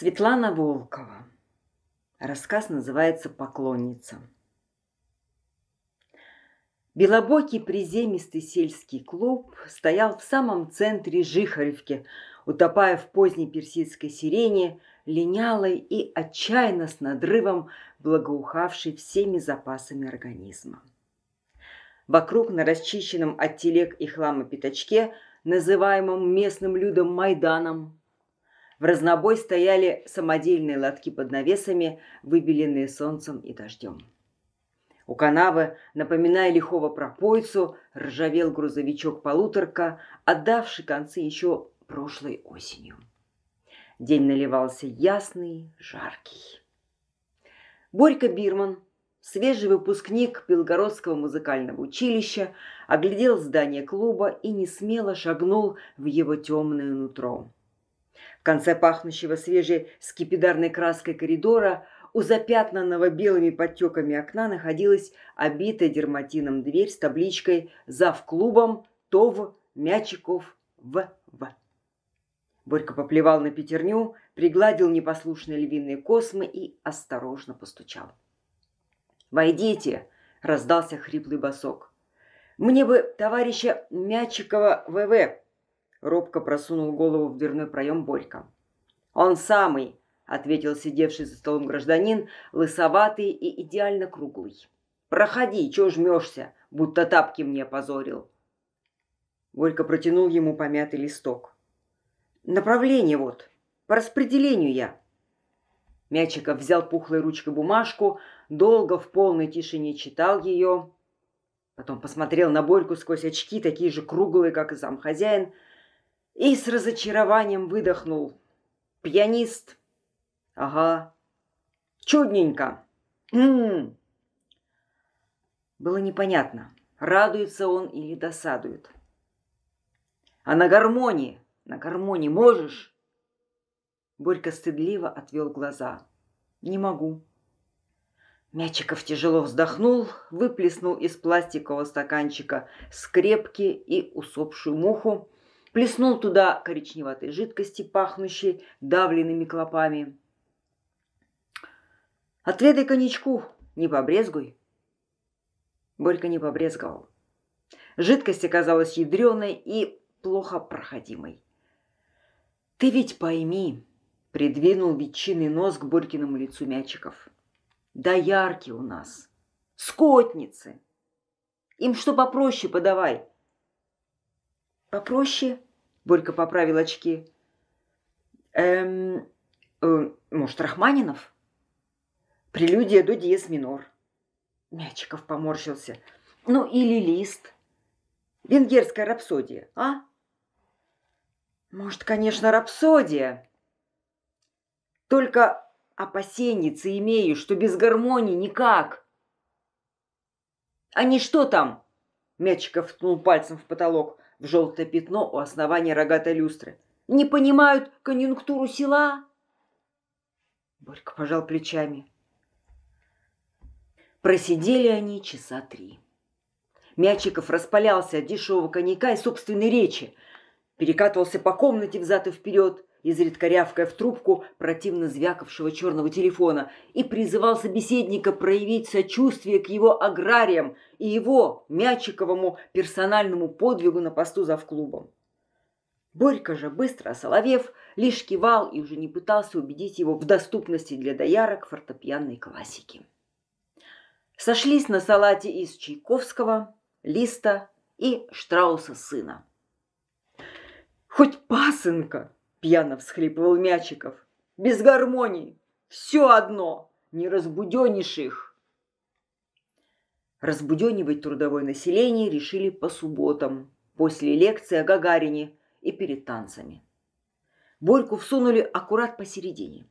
Светлана Волкова. Рассказ называется «Поклонница». Белобокий приземистый сельский клуб стоял в самом центре Жихаревки, утопая в поздней персидской сирене, линялой и отчаянно с надрывом благоухавшей всеми запасами организма. Вокруг на расчищенном от телег и хлама пятачке, называемом местным людом Майданом, в разнобой стояли самодельные лотки под навесами, выбеленные солнцем и дождем. У канавы, напоминая лихого пропойцу, ржавел грузовичок-полуторка, отдавший концы еще прошлой осенью. День наливался ясный, жаркий. Борька Бирман, свежий выпускник Белгородского музыкального училища, оглядел здание клуба и несмело шагнул в его темное нутро. В конце пахнущего свежей скипидарной краской коридора у запятнанного белыми подтеками окна находилась обитая дерматином дверь с табличкой «Зав клубом ТОВ Мячиков В.В.» Борька поплевал на пятерню, пригладил непослушные львиные космы и осторожно постучал. «Войдите!» – раздался хриплый босок. «Мне бы товарища Мячикова ВВ!» Робко просунул голову в дверной проем Борька. «Он самый!» – ответил сидевший за столом гражданин, лысоватый и идеально круглый. «Проходи, чё жмешься, будто тапки мне позорил!» Горько протянул ему помятый листок. «Направление вот, по распределению я!» Мячиков взял пухлой ручкой бумажку, долго в полной тишине читал ее, потом посмотрел на Борьку сквозь очки, такие же круглые, как и сам хозяин – и с разочарованием выдохнул. «Пианист». «Ага». «Чудненько». М «М-м». -м -м. Было непонятно, радуется он или досадует. «А на гармонии? На гармонии можешь?» Борька стыдливо отвел глаза. «Не могу». Мячиков тяжело вздохнул, выплеснул из пластикового стаканчика скрепки и усопшую муху, плеснул туда коричневатой жидкости, пахнущей давленными клопами. «Отведай коньячку, не побрезгуй!» Борька не побрезговал. Жидкость оказалась ядреной и плохо проходимой. «Ты ведь пойми!» — придвинул ветчинный нос к Борькиному лицу Мячиков. «Да яркие у нас! Скотницы! Им что попроще подавай!» Попроще? Борька поправил очки. Эм, э, может, Рахманинов? Прелюдия до диез минор. Мячиков поморщился. Ну, или лист. Венгерская рапсодия, а? Может, конечно, рапсодия. Только опасенница имею, что без гармонии никак. Они что там? Мячиков ткнул пальцем в потолок в желтое пятно у основания рогатой люстры. «Не понимают конъюнктуру села?» Борька пожал плечами. Просидели они часа три. Мячиков распалялся от дешевого коньяка и собственной речи, перекатывался по комнате взад и вперед, изредка рявкая в трубку противно звякавшего черного телефона, и призывал собеседника проявить сочувствие к его аграриям и его, Мячиковому, персональному подвигу на посту за клубом. Борька же, быстро осоловев, лишь кивал и уже не пытался убедить его в доступности для доярок фортепианной классики. Сошлись на салате из Чайковского, Листа и Штрауса сына. «Хоть пасынка!» Пьяно всхлипывал Мячиков. «Без гармонии! Все одно! Не разбуденишь их!» Разбуденивать трудовое население решили по субботам, после лекции о Гагарине и перед танцами. Борьку всунули аккурат посередине.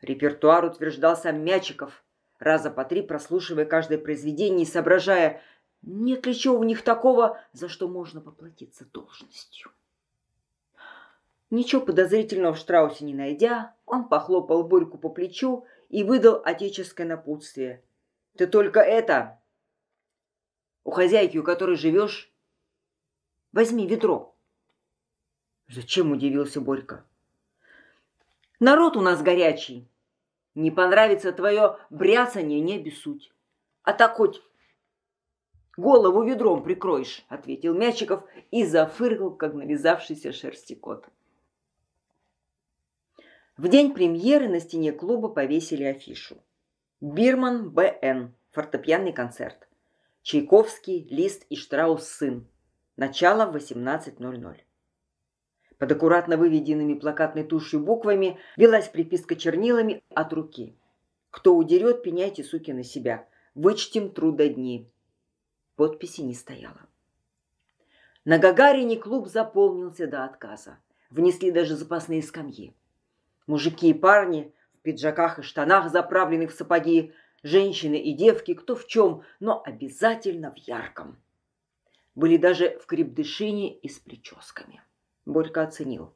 Репертуар утверждал сам Мячиков, раза по три прослушивая каждое произведение и соображая, нет ли чего у них такого, за что можно поплатиться должностью. Ничего подозрительного в Штраусе не найдя, он похлопал Борьку по плечу и выдал отеческое напутствие. «Ты только это! У хозяйки, у которой живешь, возьми ведро!» «Зачем?» – удивился Борька. «Народ у нас горячий. Не понравится твое бряцание, не обессудь. А так хоть голову ведром прикроешь», – ответил Мячиков и зафыркал, как навязавшийся шерсти кот. В день премьеры на стене клуба повесили афишу. Бирман Б.Н. Фортепианный концерт. Чайковский, Лист и Штраус сын. Начало в 18.00. Под аккуратно выведенными плакатной тушью буквами велась приписка чернилами от руки. «Кто удерет, пеняйте, суки, на себя. Вычтем трудодни». Подписи не стояло. На Гагарине клуб заполнился до отказа. Внесли даже запасные скамьи. Мужики и парни в пиджаках и штанах, заправленных в сапоги, женщины и девки, кто в чем, но обязательно в ярком. Были даже в крепдышине и с прическами. Борька оценил.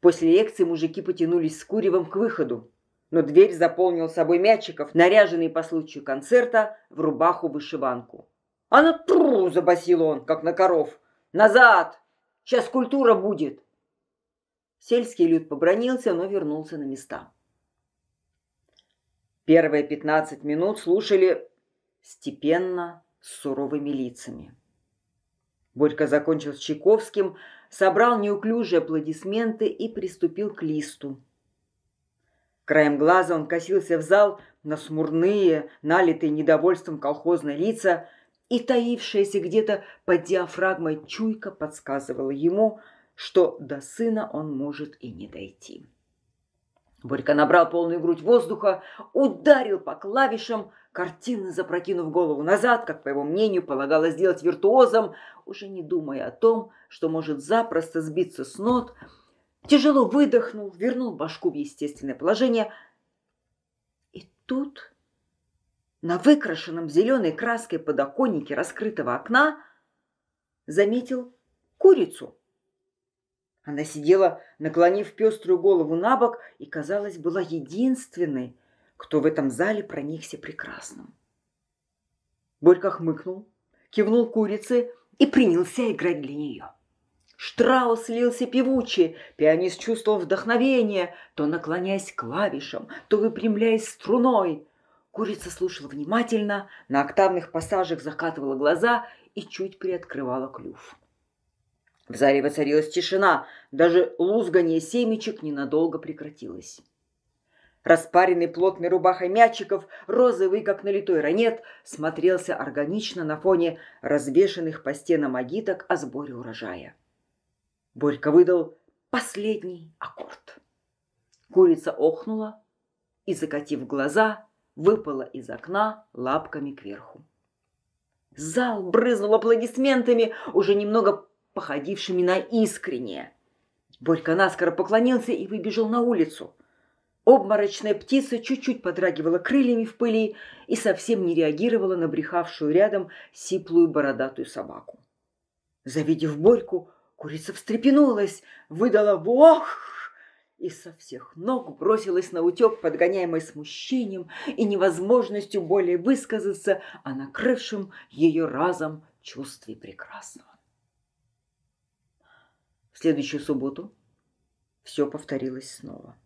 После лекции мужики потянулись с Куревом к выходу, но дверь заполнил собой мячиков, наряженный по случаю концерта в рубаху-вышиванку. «А на ну тру!» – забасил он, как на коров. «Назад! Сейчас культура будет!» Сельский люд побронился, но вернулся на места. Первые 15 минут слушали степенно, с суровыми лицами. Борька закончил с Чайковским, собрал неуклюжие аплодисменты и приступил к листу. Краем глаза он косился в зал на смурные, налитые недовольством колхозные лица, и таившаяся где-то под диафрагмой чуйка подсказывала ему – что до сына он может и не дойти. Борька набрал полную грудь воздуха, ударил по клавишам, картинно запрокинув голову назад, как, по его мнению, полагалось сделать виртуозом, уже не думая о том, что может запросто сбиться с нот, тяжело выдохнул, вернул башку в естественное положение. И тут на выкрашенном зеленой краской подоконнике раскрытого окна заметил курицу – она сидела, наклонив пеструю голову на бок, и, казалось, была единственной, кто в этом зале проникся прекрасным. Борька хмыкнул, кивнул курице и принялся играть для нее. Штраус лился певуче, пианист чувствовал вдохновение, то наклоняясь к клавишам, то выпрямляясь струной. Курица слушала внимательно, на октавных пассажах закатывала глаза и чуть приоткрывала клюв. В зале воцарилась тишина, даже лузгание семечек ненадолго прекратилось. Распаренный плотной рубахой мячиков, розовый, как налитой ранет, смотрелся органично на фоне развешанных по стенам агиток о сборе урожая. Борька выдал последний аккорд. Курица охнула и, закатив глаза, выпала из окна лапками кверху. Зал брызнул аплодисментами, уже немного походившими на искреннее. Борька наскоро поклонился и выбежал на улицу. Обморочная птица чуть-чуть подрагивала крыльями в пыли и совсем не реагировала на брехавшую рядом сиплую бородатую собаку. Завидев Борьку, курица встрепенулась, выдала «Вох!» и со всех ног бросилась на утек, подгоняемой смущением и невозможностью более высказаться о накрывшем ее разом чувстве прекрасного следующую субботу все повторилось снова.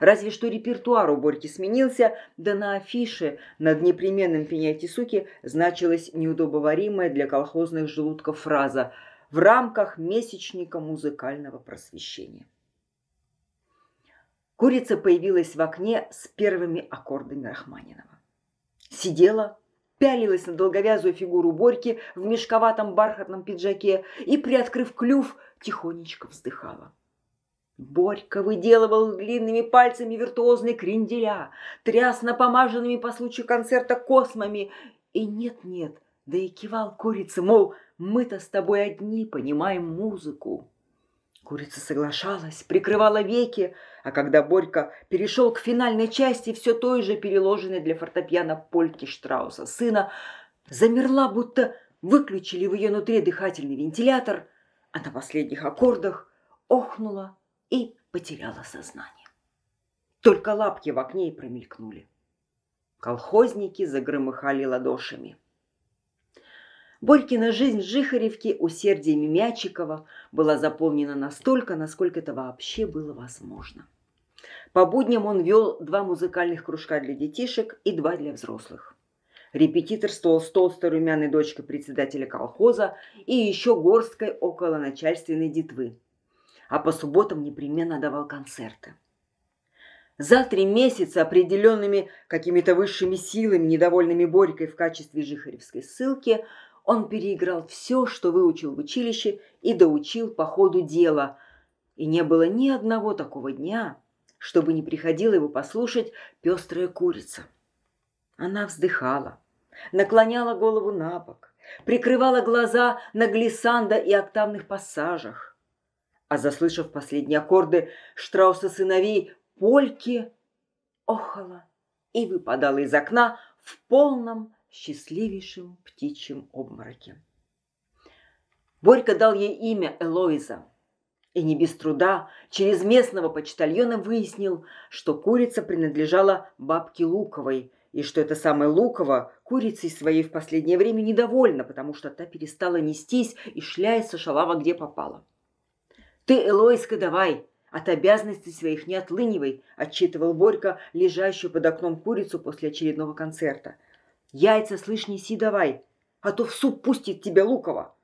Разве что репертуар у Борьки сменился, да на афише над непременным «Пеняйте, значилась неудобоваримая для колхозных желудков фраза «в рамках месячника музыкального просвещения». Курица появилась в окне с первыми аккордами Рахманинова. Сидела, пялилась на долговязую фигуру Борьки в мешковатом бархатном пиджаке и, приоткрыв клюв, тихонечко вздыхала. Борька выделывал длинными пальцами виртуозные кренделя, тряс напомаженными по случаю концерта космами и нет-нет, да и кивал курице, мол, мы-то с тобой одни понимаем музыку. Курица соглашалась, прикрывала веки, а когда Борька перешел к финальной части все той же переложенной для фортепиано польки Штрауса сына, замерла, будто выключили в ее нутре дыхательный вентилятор, а на последних аккордах охнула и потеряла сознание. Только лапки в окне и промелькнули. Колхозники загромыхали ладошами. Борькина жизнь в Жихаревке усердиями Мячикова была заполнена настолько, насколько это вообще было возможно. По будням он вел два музыкальных кружка для детишек и два для взрослых. Репетитор Репетиторствовал с толстой румяной дочкой председателя колхоза и еще горсткой около начальственной детвы. А по субботам непременно давал концерты. За три месяца определенными какими-то высшими силами, недовольными Борькой в качестве жихаревской ссылки – он переиграл все, что выучил в училище, и доучил по ходу дела. И не было ни одного такого дня, чтобы не приходила его послушать пестрая курица. Она вздыхала, наклоняла голову на бок, прикрывала глаза на глиссанда и октавных пассажах. А заслышав последние аккорды Штрауса сыновей польки, охала и выпадала из окна в полном счастливейшем птичьем обмороке. Борька дал ей имя Элоиза. И не без труда через местного почтальона выяснил, что курица принадлежала бабке Луковой, и что эта самая Лукова курицей своей в последнее время недовольна, потому что та перестала нестись и шляется шалава где попала. «Ты, Элоиска, давай!» «От обязанностей своих не отлынивай», – отчитывал Борька, лежащую под окном курицу после очередного концерта – Яйца, слышь, неси давай, а то в суп пустит тебя Лукова.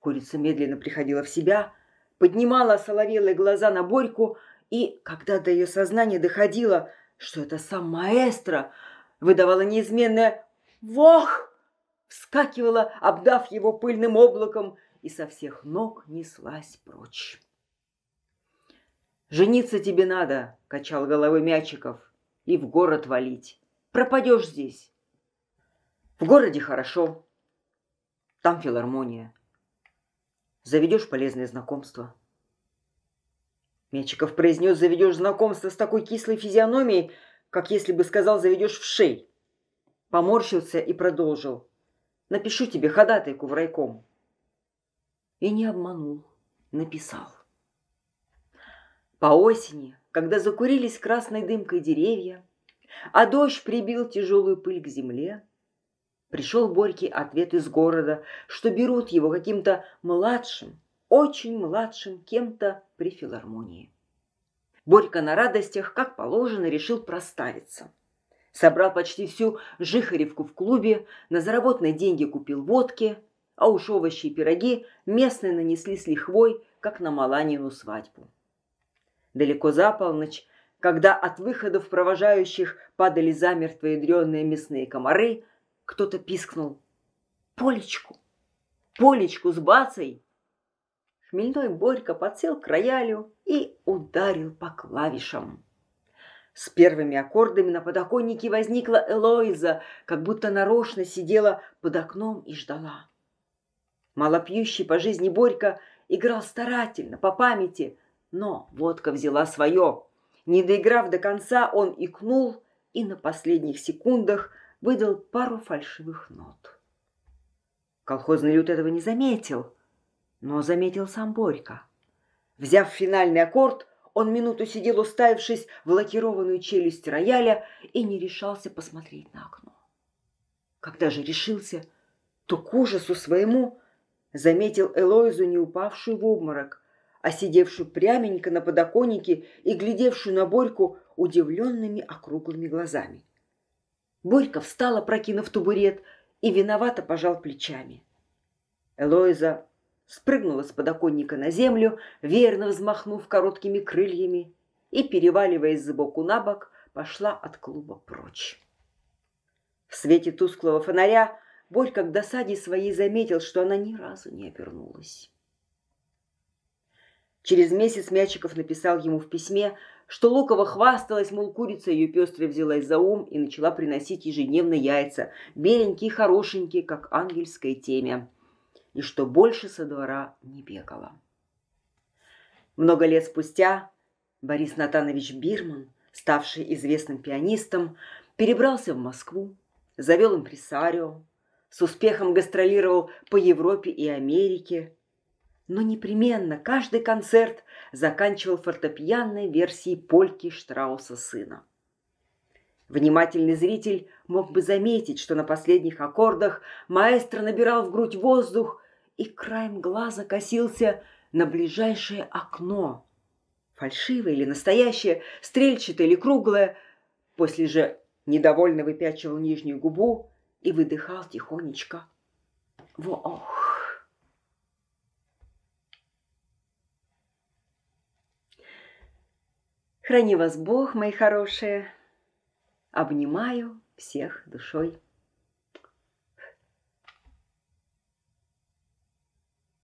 Курица медленно приходила в себя, поднимала соловелые глаза на Борьку, и, когда до ее сознания доходило, что это сам маэстро, выдавала неизменное «Вох!», вскакивала, обдав его пыльным облаком, и со всех ног неслась прочь. «Жениться тебе надо», — качал головой Мячиков, — «и в город валить. Пропадешь здесь, в городе хорошо, там филармония. Заведешь полезные знакомства. Мячиков произнес «заведешь знакомство» с такой кислой физиономией, как если бы сказал «заведешь в шей». Поморщился и продолжил. «Напишу тебе ходатайку в райком». И не обманул, написал. По осени, когда закурились красной дымкой деревья, а дождь прибил тяжелую пыль к земле, Пришел Борьке ответ из города, что берут его каким-то младшим, очень младшим кем-то при филармонии. Борька на радостях, как положено, решил проставиться. Собрал почти всю жихаревку в клубе, на заработанные деньги купил водки, а уж овощи и пироги местные нанесли с лихвой, как на Маланину свадьбу. Далеко за полночь, когда от выходов провожающих падали замертво ядреные мясные комары – кто-то пискнул. «Полечку! Полечку с бацей!» Хмельной Борька подсел к роялю и ударил по клавишам. С первыми аккордами на подоконнике возникла Элоиза, как будто нарочно сидела под окном и ждала. Малопьющий по жизни Борька играл старательно, по памяти, но водка взяла свое. Не доиграв до конца, он икнул и на последних секундах выдал пару фальшивых нот. Колхозный люд этого не заметил, но заметил сам Борька. Взяв финальный аккорд, он минуту сидел, уставившись в лакированную челюсть рояля и не решался посмотреть на окно. Когда же решился, то к ужасу своему заметил Элоизу, не упавшую в обморок, а сидевшую пряменько на подоконнике и глядевшую на Борьку удивленными округлыми глазами. Борька встала, прокинув табурет, и виновато пожал плечами. Элоиза спрыгнула с подоконника на землю, верно взмахнув короткими крыльями, и, переваливаясь за боку на бок, пошла от клуба прочь. В свете тусклого фонаря Борька к досаде своей заметил, что она ни разу не обернулась. Через месяц Мячиков написал ему в письме, что Лукова хвасталась, мол, курица ее пестрая взялась за ум и начала приносить ежедневно яйца, беленькие хорошенькие, как ангельское темя, и что больше со двора не бегала. Много лет спустя Борис Натанович Бирман, ставший известным пианистом, перебрался в Москву, завел импресарио, с успехом гастролировал по Европе и Америке, но непременно каждый концерт заканчивал фортепианной версией польки Штрауса сына. Внимательный зритель мог бы заметить, что на последних аккордах маэстро набирал в грудь воздух и краем глаза косился на ближайшее окно. Фальшивое или настоящее, стрельчатое или круглое, после же недовольно выпячивал нижнюю губу и выдыхал тихонечко. Во-ох! Храни вас Бог, мои хорошие. Обнимаю всех душой.